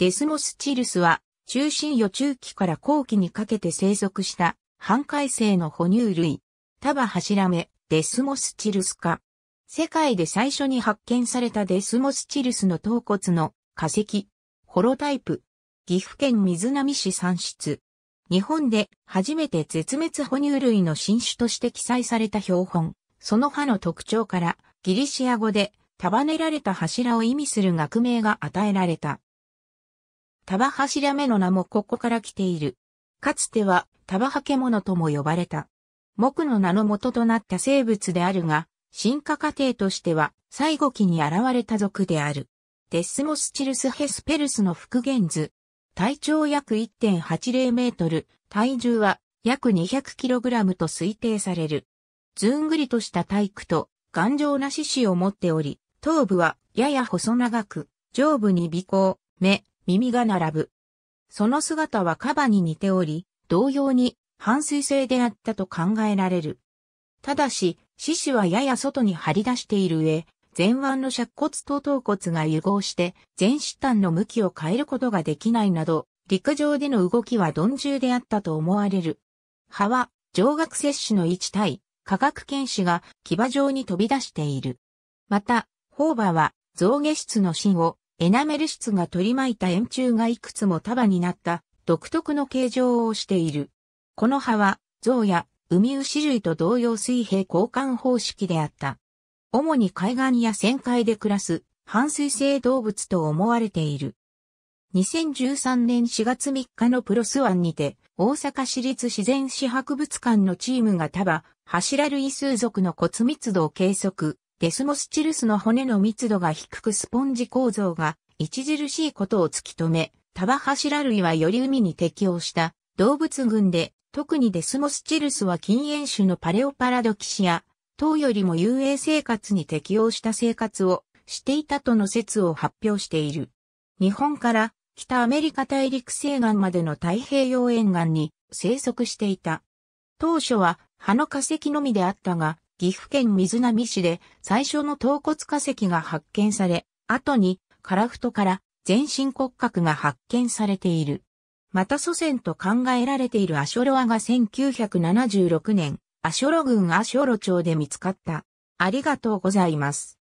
デスモスチルスは、中心予中期から後期にかけて生息した半海生の哺乳類、束柱目、デスモスチルス科。世界で最初に発見されたデスモスチルスの頭骨の化石、ホロタイプ、岐阜県水波市産出。日本で初めて絶滅哺乳類の新種として記載された標本、その歯の特徴からギリシア語で束ねられた柱を意味する学名が与えられた。タバハシラメの名もここから来ている。かつては、タバハケモノとも呼ばれた。木の名の元となった生物であるが、進化過程としては、最後期に現れた族である。デスモスチルスヘスペルスの復元図。体長約1.80メートル、体重は約200キログラムと推定される。ずんぐりとした体育と頑丈な獅子を持っており、頭部はやや細長く、上部に尾行、目、耳が並ぶ。その姿はカバに似ており、同様に反水性であったと考えられる。ただし、獅子はやや外に張り出している上、前腕の尺骨と頭骨が融合して、前肢端の向きを変えることができないなど、陸上での動きは鈍重であったと思われる。葉は、上学摂取の位置対、科学剣士が牙状に飛び出している。また、宝馬は、象牙室の芯をエナメル質が取り巻いた円柱がいくつも束になった独特の形状をしている。この葉は、象や海牛類と同様水平交換方式であった。主に海岸や旋海で暮らす半水性動物と思われている。2013年4月3日のプロスワンにて、大阪市立自然史博物館のチームが束、柱類数族の骨密度を計測、デスモスチルスの骨の密度が低くスポンジ構造が著しいことを突き止め、タバハシラ類はより海に適応した動物群で、特にデスモスチルスは禁煙種のパレオパラドキシア、等よりも遊泳生活に適応した生活をしていたとの説を発表している。日本から北アメリカ大陸西岸までの太平洋沿岸に生息していた。当初は葉の化石のみであったが、岐阜県水波市で最初の頭骨化石が発見され、後に樺太から全身骨格が発見されている。また祖先と考えられているアショロアが1976年、アショロ郡アショロ町で見つかった。ありがとうございます。